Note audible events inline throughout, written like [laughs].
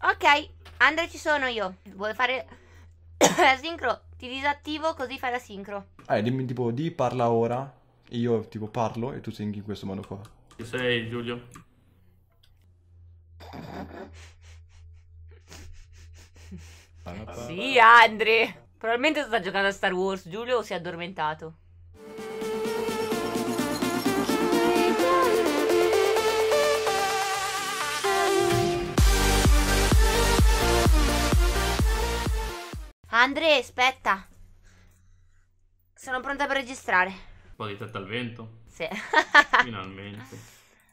Ok, Andre ci sono io. Vuoi fare [coughs] la sincro? Ti disattivo così fai la sincro. Eh, dimmi tipo di parla ora. Io tipo parlo e tu singhi in questo modo qua. Tu sei Giulio. sì, Andre. Probabilmente sta giocando a Star Wars. Giulio o si è addormentato. Andre, aspetta. Sono pronta per registrare. Un po' di testa al vento. Sì. [laughs] Finalmente.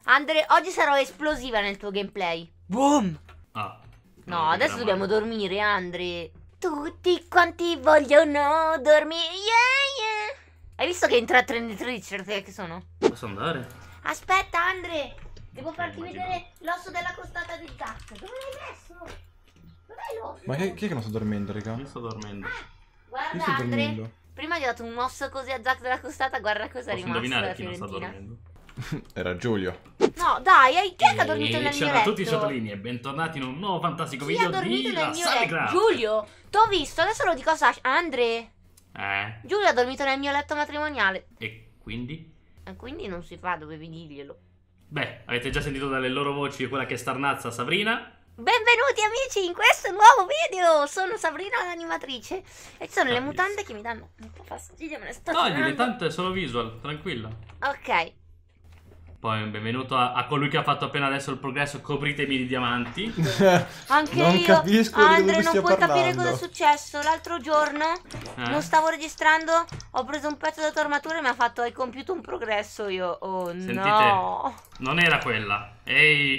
Andre, oggi sarò esplosiva nel tuo gameplay. Boom! Ah. No, adesso dobbiamo male. dormire, Andre. Tutti quanti vogliono dormire. Yeah, yeah. Hai visto che entra intrattenitrice che sono? Posso andare? Aspetta, Andre. Devo farti vedere l'osso della coscienza. Ma chi, chi è che non sta dormendo, raga? Io sto dormendo. Guarda, Io sto Andre, prima gli ho dato un mosso così a Zack della costata, guarda cosa è rimasto Posso indovinare chi non sta dormendo? [laughs] Era Giulio. No, dai, chi è che ha eh, dormito nel mio letto? Ciao a tutti i ciotolini e bentornati in un nuovo fantastico chi video di ha dormito nel mio letto? Giulio, t'ho visto, adesso lo dico a Andre. Eh? Giulio ha dormito nel mio letto matrimoniale. E quindi? E quindi non si fa, dovevi dirglielo. Beh, avete già sentito dalle loro voci quella che starnazza Sabrina. Benvenuti amici in questo nuovo video! Sono Sabrina l'animatrice e ci sono le ah, mutande che mi danno un po' fastidio, me ne sto No, è dilettante, è solo visual, tranquilla. Ok. Poi un benvenuto a, a, colui che ha fatto appena adesso il progresso, copritemi di diamanti. [laughs] Anche non io, capisco Andre, non puoi parlando. capire cosa è successo. L'altro giorno eh? non stavo registrando, ho preso un pezzo della tua armatura e mi ha fatto hai compiuto un progresso io. Oh Sentite, no! Non era quella. Ehi!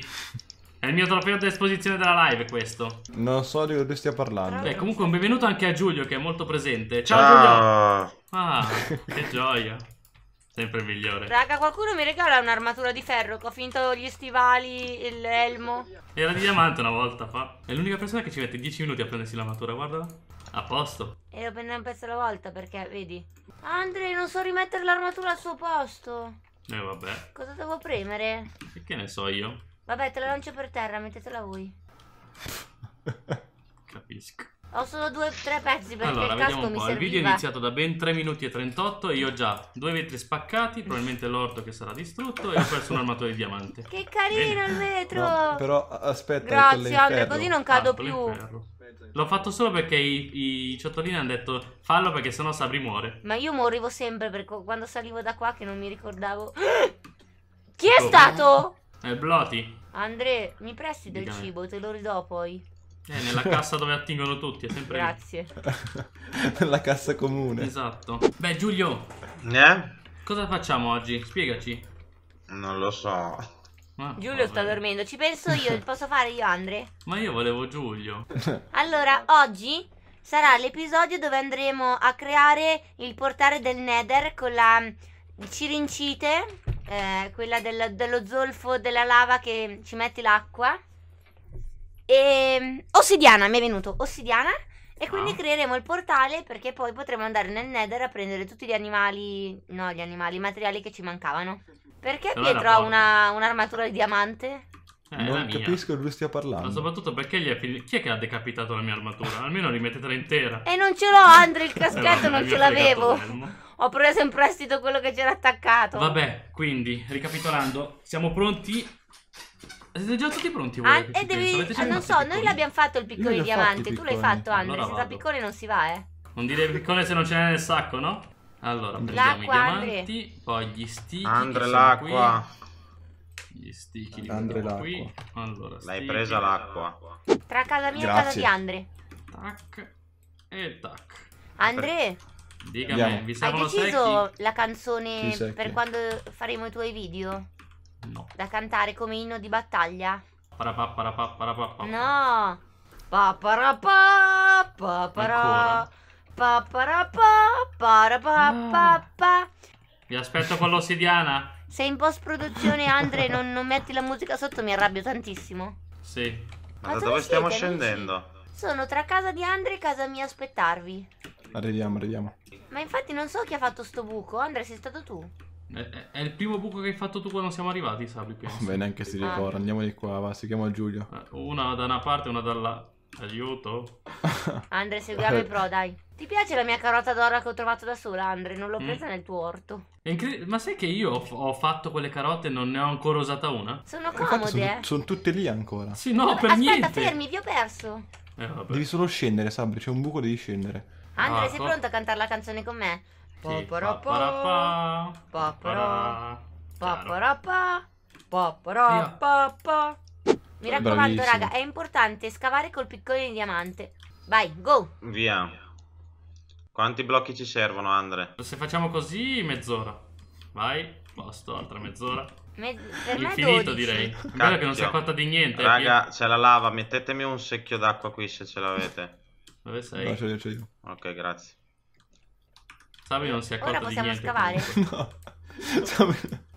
È il mio trofeo d'esposizione della live questo. Non so di cosa stia parlando. Beh, comunque un benvenuto anche a Giulio che è molto presente. Ciao ah. Giulio! Ah, che gioia. Sempre migliore. Raga, qualcuno mi regala un'armatura di ferro che ho finito gli stivali, l'elmo. Era di diamante una volta fa. È l'unica persona che ci mette 10 minuti a prendersi l'armatura, guarda. A posto. E lo prendo un pezzo alla volta perché, vedi. Andre, non so rimettere l'armatura al suo posto. E eh, vabbè. Cosa devo premere? che ne so io? Vabbè, te la lancio per terra, mettetela voi. [laughs] Capisco. Ho solo due o tre pezzi perché allora, il casco mi serviva. Il video è iniziato da ben 3 minuti e 38 e io ho già due vetri spaccati, probabilmente l'orto che sarà distrutto e ho perso un armatore di diamante. Che carino Bene. il vetro! No, però aspetta Grazie Andre, così non cado ah, più. L'ho fatto solo perché i, i ciottolini hanno detto fallo perché sennò Sabri muore. Ma io morivo sempre perché quando salivo da qua che non mi ricordavo... [gasps] Chi è oh. stato? È eh, Bloti. Andre, mi presti del Digame. cibo? Te lo ridò poi. Eh, nella cassa dove attingono tutti, è sempre Grazie. [laughs] nella cassa comune. Esatto. Beh, Giulio. Eh? Cosa facciamo oggi? Spiegaci. Non lo so. Ah, Giulio vabbè. sta dormendo, ci penso io, posso fare io Andre? [laughs] Ma io volevo Giulio. [laughs] Allora, oggi sarà l'episodio dove andremo a creare il portale del Nether con la mm, cirincite eh, quella del, dello zolfo della lava che ci metti l'acqua. E mm, ossidiana, mi è venuto ossidiana. E quindi ah. creeremo il portale perché poi potremo andare nel Nether a prendere tutti gli animali, no, gli animali, i materiali che ci mancavano. Perché Dov'è Pietro ha una, un'armatura di diamante? Eh, non capisco di lui stia parlando. Ma soprattutto perché gli è fili- chi è che ha decapitato la mia armatura? Almeno rimettetela intera. E non ce l'ho, Andre, il [laughs] eh, caschetto eh, vabbè, non ce l'avevo ho preso in prestito quello che c'era attaccato. Vabbè, quindi, ricapitolando, siamo pronti siete già tutti pronti voi? Ah, e devi... ah, non so, piccoli? noi l'abbiamo fatto il piccone di diamante, tu l'hai fatto Andre, allora senza piccone non si va, eh. Non dire piccone se non ce n'è nel sacco, no? Allora, prendiamo i diamanti, Andre. poi gli stichi Andre l'acqua. Gli stichi li Andre l'acqua. qui. Allora, L'hai presa l'acqua. Tra casa mia Grazie. e casa di Andre. Tac e tac. Andre, Dica me, vi Hai deciso secchi? la canzone per quando faremo i tuoi video? No. Da cantare come inno di battaglia? No! Paparapà, paparà, Ancora. paparapà, Vi ah. aspetto con l'ossidiana? Sei in post produzione Andre [laughs] non, non metti la musica sotto mi arrabbio tantissimo. Sì. Ma da dove dove stiamo siete, amici? scendendo? Sono tra casa di Andre e casa mia a aspettarvi. Arriviamo, arriviamo. Ma infatti non so chi ha fatto sto buco. Andre, sei stato tu? È, è, il primo buco che hai fatto tu quando siamo arrivati, Sabri, penso. Beh, neanche si ricorda. Ah. Andiamo di qua, va. Si chiama Giulio. Eh, una da una parte, una dall'altra. Aiuto. [laughs] Andre, seguiamo i pro, dai. Ti piace la mia carota d'oro che ho trovato da sola, Andre? Non l'ho mm. presa mm. nel tuo orto. Ma sai che io ho, ho, fatto quelle carote e non ne ho ancora usata una? Sono comode, sono, eh. Sono tutte lì ancora. Sì, no, per aspetta, niente. Aspetta, fermi, vi ho perso. Eh, Devi solo scendere, Sabri, c'è un buco, devi scendere. Andre, ah, sei pronto a cantare la canzone con me? Poporoppa. Poporoppa. Poporoppa. Poporoppa. Mi raccomando, Bravissimo. raga, è importante scavare col piccone di diamante. Vai, go! Via. Quanti blocchi ci servono, Andre? Se facciamo così, mezz'ora. Vai, basta, altra mezz'ora. Me per Infinito, me direi. Cacchio. che non si è accorta di niente. Raga, c'è la lava, mettetemi un secchio d'acqua qui se ce l'avete. Dove sei? No, ce l'ho io. Ok, grazie. Sabi non si è accorto Ora possiamo scavare. [laughs] no.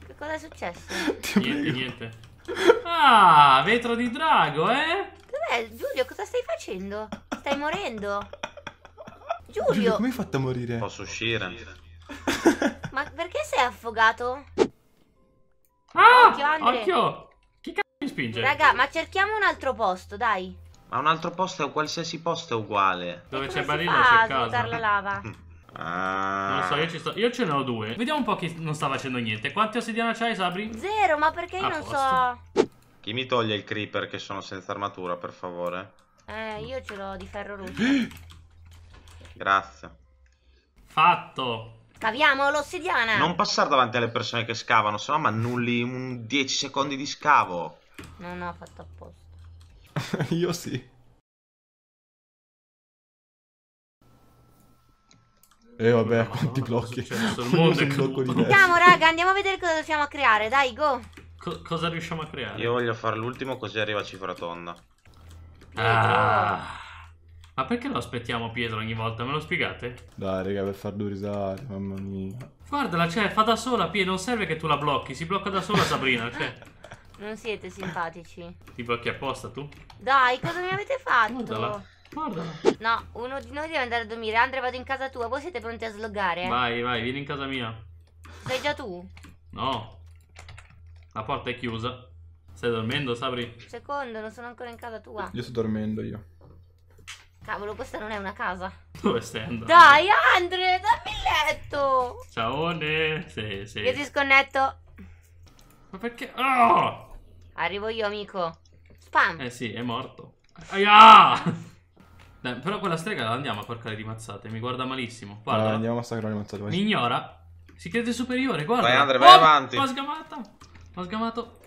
Che cosa è successo? Ti niente, prego. niente. Ah, vetro di drago, eh? Dov'è Giulio? Cosa stai facendo? Stai morendo. Giulio, Giulio come hai fatto a morire? Posso uscire. Ma perché sei affogato? Ah, occhio, occhio. Chi cazzo mi spinge? Raga, ma cerchiamo un altro posto, dai. Ma un altro posto è qualsiasi posto è uguale. Dove c'è Marina c'è casa. Dove la lava? Ah. [laughs] Non lo so, io, ci sto... io ce ne ho due. Vediamo un po' chi non sta facendo niente. Quanti ossidiana c'hai, Sabri? Zero, ma perché io A non posto. so. Chi mi toglie il creeper che sono senza armatura, per favore? Eh, io ce l'ho di ferro russo. [gasps] Grazie. Fatto. Caviamo l'ossidiana. Non passare davanti alle persone che scavano, sennò no mannulli un 10 secondi di scavo. Non ho fatto apposta. [laughs] Io sì. E eh, vabbè, quanti blocchi. [laughs] Il blocco di Andiamo, raga, andiamo a vedere cosa riusciamo a creare. Dai, go. Co cosa riusciamo a creare? Io voglio fare l'ultimo così arriva cifra tonda. Ah. Ma perché lo aspettiamo Pietro ogni volta? Me lo spiegate? Dai, raga, per far due risate, mamma mia. Guardala, cioè, fa da sola, Pietro, non serve che tu la blocchi, si blocca da sola Sabrina, cioè. [laughs] Non siete simpatici. Ti blocchi apposta tu? Dai, cosa mi avete fatto? Guardala. No, uno di noi deve andare a dormire. Andre, vado in casa tua. Voi siete pronti a slogare? Vai, vai, vieni in casa mia. Sei già tu? No. La porta è chiusa. Stai dormendo, Sabri? Secondo, non sono ancora in casa tua. Io sto dormendo io. Cavolo, questa non è una casa. Dove stai andando? Dai, Andre, dammi il letto. Ciao, ne. Sì, sì. Io disconnetto. Ma perché? Oh! Arrivo io, amico. Spam. Eh sì, è morto. Aia! [laughs] Dai, però quella strega la andiamo a porcare di mazzate. Mi guarda malissimo. Guarda. Allora, andiamo a massacrare di mazzate. Vai. Mi ignora. Si crede superiore, guarda. Vai, Andre, vai oh, avanti. Ho sgamato. Ho sgamato.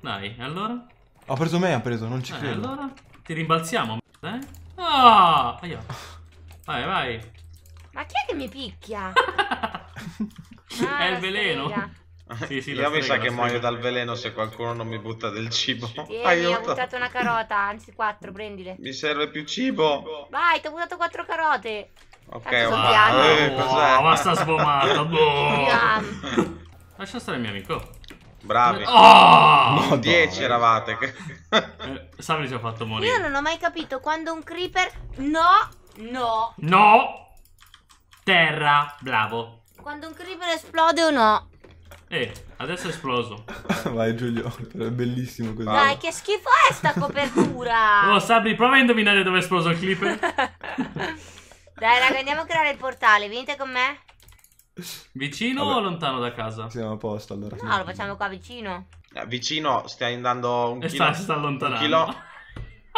Dai, allora? Ho preso me, ha preso, non ci eh, credo. allora? Ti rimbalziamo, eh? Ah! aia. Vai, vai. Ma chi è che mi picchia? [laughs] ah, è il veleno. Strega. [laughs] Sì, sì, Io mi sa che muoio dal veleno se qualcuno non mi butta del cibo. Tieni, Aiuto. ho buttato una carota, anzi quattro, [laughs] prendile. Mi serve più cibo. Vai, ti ho buttato quattro carote. Ok, Tanto wow. Eh, wow, oh, ma sta sfumata, boh. [laughs] Lascia stare il mio amico. Bravi. Oh! No, 10 eravate. Eh, Sabri ci ha fatto morire. Io non ho mai capito quando un creeper... No, no. No. Terra, bravo. Quando un creeper esplode o no. Eh, adesso è esploso. [laughs] Vai Giulio, è bellissimo così. Dai, che schifo è sta copertura! [laughs] oh, Sabri, prova a indovinare dove è esploso il clip. [laughs] Dai, raga, andiamo a creare il portale. Venite con me. Vicino Vabbè. o lontano da casa? Siamo a posto allora. No, lo facciamo qua vicino. Eh, vicino, stai andando un e eh, chilo. Sta, sta allontanando. Un chilo...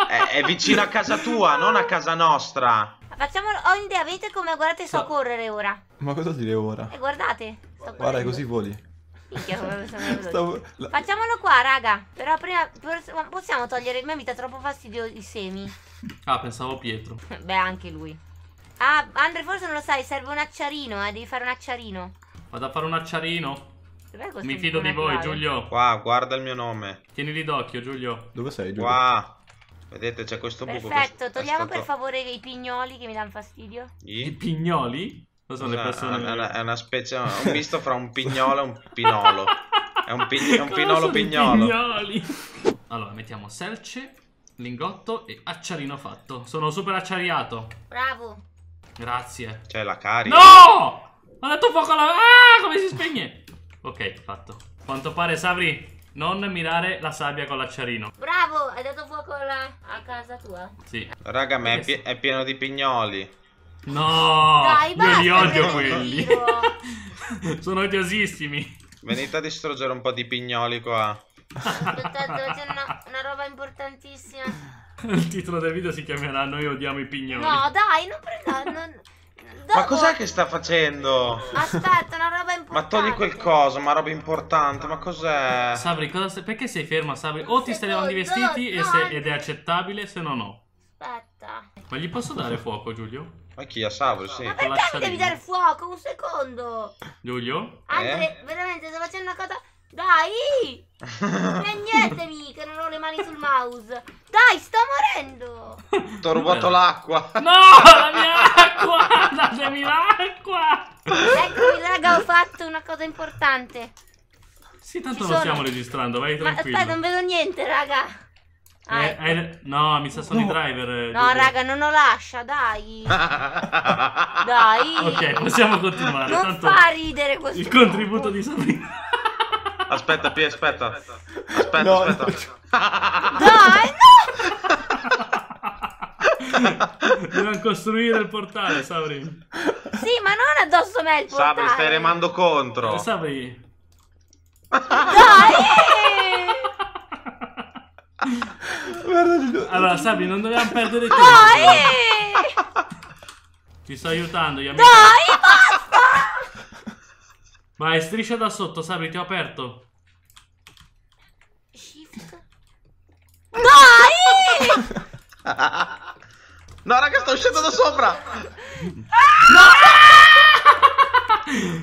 è, eh, è, vicino a casa tua, non a casa nostra. Facciamo, ho oh, vedete come guardate so, so correre ora. Ma cosa dire ora? E eh, guardate. Guarda, così voli. Stavo... La... Facciamolo qua, raga. Però prima possiamo togliere. Ma mi dà troppo fastidio i semi. Ah, pensavo Pietro. [laughs] Beh, anche lui. Ah, Andre, forse non lo sai, serve un acciarino, eh. Devi fare un acciarino. Vado a fare un acciarino. Mi fido di voi, Giulio. Qua, guarda il mio nome. Tienili d'occhio, Giulio. Dove sei, Giulio? Qua. Vedete, c'è questo Perfetto, buco. Perfetto, togliamo questo... per favore i pignoli che mi danno fastidio. I, I pignoli? Sono cioè, le persone... È una, è una specie, un misto fra un pignolo e un pinolo. È un, pi, è un pinolo pignolo. Allora, mettiamo selce, lingotto e acciarino fatto. Sono super acciariato. Bravo. Grazie. C'è la carica. No! Ha dato fuoco alla... Ah, come si spegne? ok, fatto. Quanto pare, Savri, non mirare la sabbia con l'acciarino. Bravo, hai dato fuoco alla... a casa tua? Sì. Raga, ma è, pie è pieno di pignoli. No, Dai, basta, io li odio quelli. [laughs] Sono odiosissimi. Venite a distruggere un po' di pignoli qua. Aspettate, c'è una, una, roba importantissima. Il titolo del video si chiamerà Noi odiamo i pignoli. No, dai, non prendo. [laughs] Dopo... Ma cos'è che sta facendo? Aspetta, una roba importante. Ma togli quel coso, ma roba importante, ma cos'è? Sabri, cosa... perché sei ferma, Sabri? O ti stai lavando i vestiti no, se... ed è accettabile, se no no. Aspetta. Ma gli posso dare fuoco, Giulio? Ma chi? A Savro, sì. Ma perché devi dare fuoco? Un secondo. Giulio? Andre, eh? veramente sto facendo una cosa... Dai! Spegnetemi [laughs] che non ho le mani sul mouse. Dai, sto morendo. Ti ho rubato l'acqua. No, la mia acqua! Datemi l'acqua! Eccomi, raga, ho fatto una cosa importante. Sì, tanto Ci lo sono. stiamo registrando, vai tranquillo. Ma aspetta, non vedo niente, raga. Ah, eh, hai... no, mi sa Sony no. Driver. Eh, no, dove... raga, non lo lascia, dai. [laughs] dai. Ok, possiamo continuare. Non Tanto fa ridere questo. Il contributo di Sabrina. aspetta, P, aspetta. Aspetta, no, aspetta. No. dai, no. [laughs] Dobbiamo costruire il portale, Sabri. Sì, ma non addosso me il portale. Sabri, stai remando contro. Eh, Sabri. Dai allora, Sabi, non dobbiamo perdere tempo. Dai! Ti sto aiutando, gli amici. Dai, basta! Vai, striscia da sotto, Sabi, ti ho aperto. Shift. Dai! No, raga, sto uscendo da sopra! Ah! No!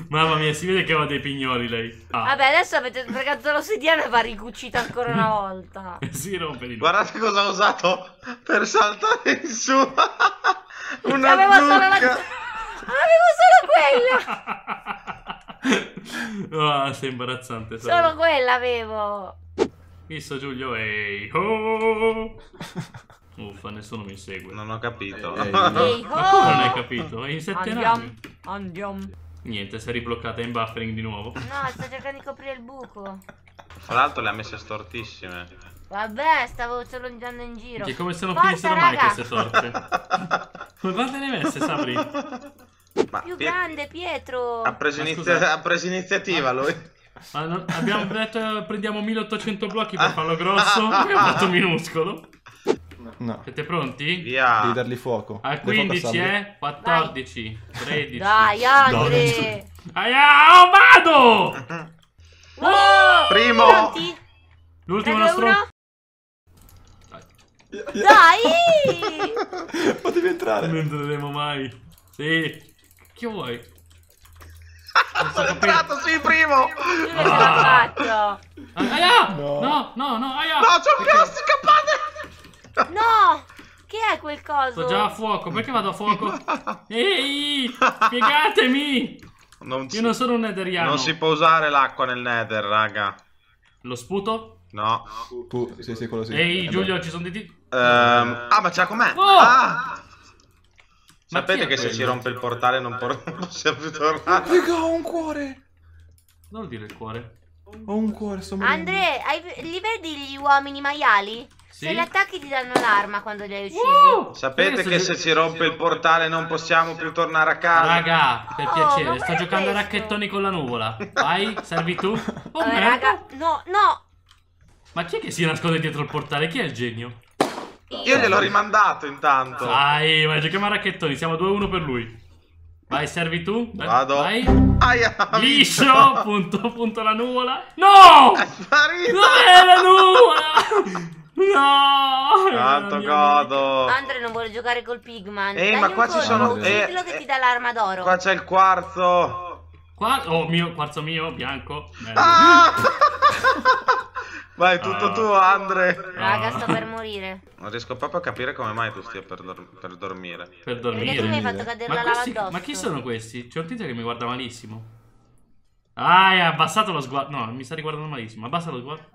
Mamma mia, si vede che aveva dei pignoli lei. Ah. Vabbè, adesso avete sbragato l'ossidiana e va ricucita ancora una volta. [laughs] si rompe di nuovo. Guardate cosa ha usato per saltare in su. [laughs] una avevo solo, la... [laughs] avevo solo quella. ah, sei imbarazzante. Solo quella avevo. Visto Giulio, ehi. Oh. Uffa, nessuno mi segue. Non ho capito. Eh, eh, no. eh, oh. non hai capito? È in sette andiamo, anni. Andiamo. Niente, si è ribloccata in buffering di nuovo. No, sto cercando di coprire il buco. Tra l'altro le ha messe stortissime. Vabbè, stavo solo andando in giro. Che come se non finissero mai queste sorte. [laughs] Ma Quante ne messe, Sabri? Ma Più Piet grande, Pietro. Ha preso, inizia ha preso iniziativa lui. Non... abbiamo detto prendiamo 1800 blocchi per [laughs] farlo grosso. Abbiamo fatto minuscolo. No. Siete pronti? Via. Devi dargli fuoco. Al 15, eh? 14, Vai. 13. Dai, Andre. Aia, ah, oh, vado! Oh! Primo. Pronti? L'ultimo nostro... Uno? Dai! [laughs] Potevi entrare. Non entreremo mai. Sì. Che vuoi? Non Sono entrato, sì, primo! Io l'ho ah. fatto! Ah, aia! No, no, no, no aia! No, c'ho il cos'è quel coso? Sto già a fuoco, perché vado a fuoco? [laughs] Ehi, spiegatemi! Non si... non sono un netheriano. Non si può usare l'acqua nel nether, raga. Lo sputo? No. Tu, sì, sì, quello sì. Ehi, eh, Giulio, ci sono dei... Di... Um, ehm, ah, ma c'è com'è? Oh! Ah! Sapete che se si rompe il portale non, por- possiamo [laughs] più tornare? Raga, ho un cuore! Non dire il cuore. Ho un cuore, sto morendo. Andre, hai... li vedi gli uomini maiali? Sì? Se li attacchi ti danno l'arma quando li hai uccisi. Uh, Sapete che se si rompe il portale non possiamo più tornare a casa. Raga, per oh, piacere, sto giocando a racchettoni con la nuvola. Vai, servi tu. Oh, eh, raga, no, no. Ma chi è che si nasconde dietro il portale? Chi è il genio? Io, gliel'ho rimandato intanto. Vai, vai, giochiamo a racchettoni, siamo 2-1 per lui. Vai, servi tu. Vado. Vai. Aia, Liscio, [laughs] punto, punto la nuvola. No! È sparito! Dov'è la nuvola? [laughs] No! Tanto godo! Andre non vuole giocare col Pigman. Ehi, ma qua ci colpo. sono... Eh, Dillo che eh, ti dà l'arma d'oro. Qua c'è il quarzo. Qua... Oh, mio, quarzo mio, bianco. Bello. Ah! [laughs] Vai, tutto ah. tuo, Andre. Raga, sto per morire. Non riesco proprio a capire come mai tu stia per, dor per dormire. Per dormire. Perché tu mi hai fatto cadere ma la questi... addosso. Ma chi sono questi? C'è un tizio che mi guarda malissimo. Ah, ha abbassato lo sguardo. No, mi sta riguardando malissimo. Abbassa lo sguardo.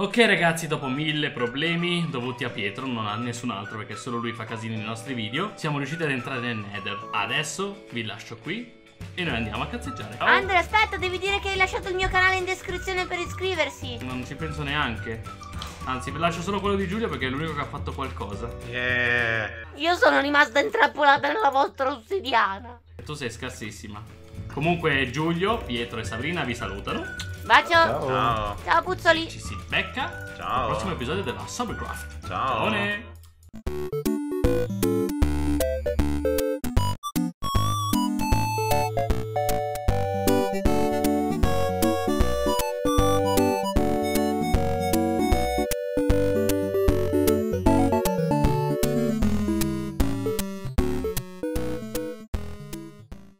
Ok ragazzi, dopo mille problemi dovuti a Pietro, non a nessun altro perché solo lui fa casino nei nostri video, siamo riusciti ad entrare nel Nether. Adesso vi lascio qui e noi andiamo a cazzeggiare. Oh. Andre, aspetta, devi dire che hai lasciato il mio canale in descrizione per iscriversi. Non ci penso neanche. Anzi, lascio solo quello di Giulia perché è l'unico che ha fatto qualcosa. Yeah. Io sono rimasta intrappolata nella vostra ossidiana. Tu sei scarsissima. Comunque Giulio, Pietro e Sabrina vi salutano. Bacio. Ciao. Ciao, Puzzoli. Ci si becca. Ciao. Al prossimo episodio della Sobercraft. Ciao. Ciao.